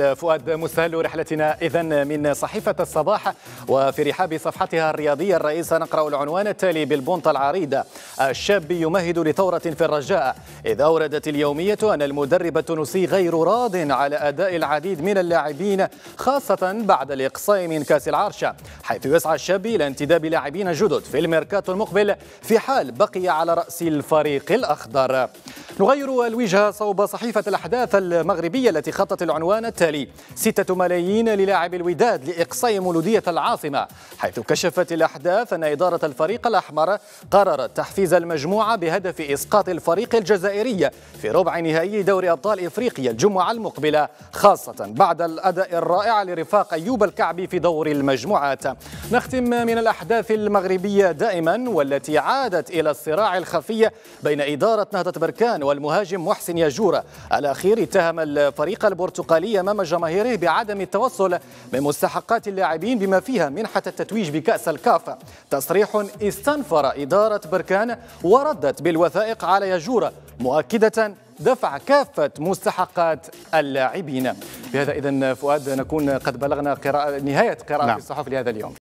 فؤاد مستهل رحلتنا إذا من صحيفة الصباح وفي رحاب صفحتها الرياضية الرئيسة نقرأ العنوان التالي بالبنطة العريضة الشاب يمهد لثورة في الرجاء إذ أوردت اليومية أن المدرب التونسي غير راض على أداء العديد من اللاعبين خاصة بعد الإقصاء من كاس العرش حيث يسعى الشاب إلى انتداب لاعبين جدد في الميركاتو المقبل في حال بقي على رأس الفريق الأخضر نغير الوجهة صوب صحيفة الأحداث المغربية التي خطت العنوان التالي ستة ملايين للاعب الوداد لإقصاء مولودية العاصمة حيث كشفت الأحداث أن إدارة الفريق الأحمر قررت تحفيز المجموعة بهدف إسقاط الفريق الجزائري في ربع نهائي دوري أبطال إفريقيا الجمعة المقبلة خاصة بعد الأداء الرائع لرفاق أيوب الكعبي في دور المجموعات نختم من الأحداث المغربية دائما والتي عادت إلى الصراع الخفي بين إدارة نهضة بركان والمهاجم محسن ياجورا الأخير اتهم الفريق البرتقالي أمام جماهيره بعدم التوصل من مستحقات اللاعبين بما فيها منحة التتويج بكأس الكاف تصريح استنفر إدارة بركان وردت بالوثائق على ياجورا مؤكدة دفع كافة مستحقات اللاعبين بهذا إذن فؤاد نكون قد بلغنا قراءة نهاية قراءة نعم. الصحف لهذا اليوم